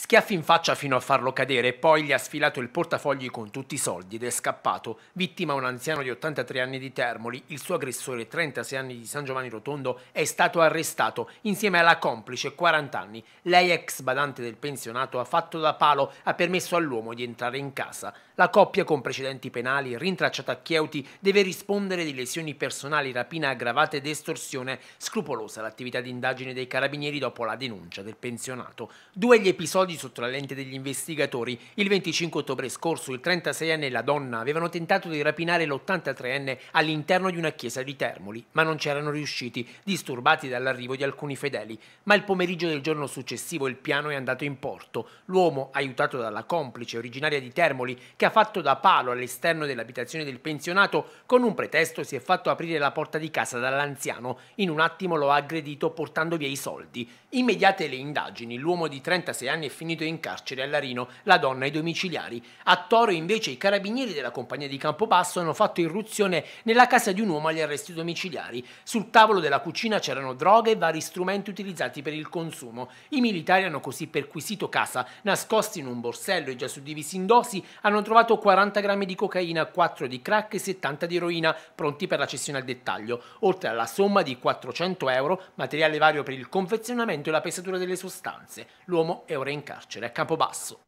Schiaffi in faccia fino a farlo cadere, poi gli ha sfilato il portafogli con tutti i soldi ed è scappato, vittima un anziano di 83 anni di Termoli, il suo aggressore 36 anni di San Giovanni Rotondo è stato arrestato insieme alla complice 40 anni. Lei ex badante del pensionato ha fatto da palo, ha permesso all'uomo di entrare in casa. La coppia con precedenti penali, rintracciata a Chieuti, deve rispondere di lesioni personali, rapina aggravata ed estorsione, scrupolosa l'attività di indagine dei carabinieri dopo la denuncia del pensionato. Due gli episodi episodi sotto la lente degli investigatori. Il 25 ottobre scorso il 36enne e la donna avevano tentato di rapinare l'83enne all'interno di una chiesa di Termoli, ma non c'erano riusciti, disturbati dall'arrivo di alcuni fedeli. Ma il pomeriggio del giorno successivo il piano è andato in porto. L'uomo, aiutato dalla complice originaria di Termoli, che ha fatto da palo all'esterno dell'abitazione del pensionato, con un pretesto si è fatto aprire la porta di casa dall'anziano. In un attimo lo ha aggredito portando via i soldi. Immediate le indagini, l'uomo di 36 anni finito in carcere a Larino, la donna e i domiciliari. A Toro invece i carabinieri della compagnia di Campobasso hanno fatto irruzione nella casa di un uomo agli arresti domiciliari. Sul tavolo della cucina c'erano droghe e vari strumenti utilizzati per il consumo. I militari hanno così perquisito casa, nascosti in un borsello e già suddivisi in dosi, hanno trovato 40 grammi di cocaina, 4 di crack e 70 di eroina, pronti per la cessione al dettaglio, oltre alla somma di 400 euro, materiale vario per il confezionamento e la pesatura delle sostanze. L'uomo è ora in carcere, a Capobasso.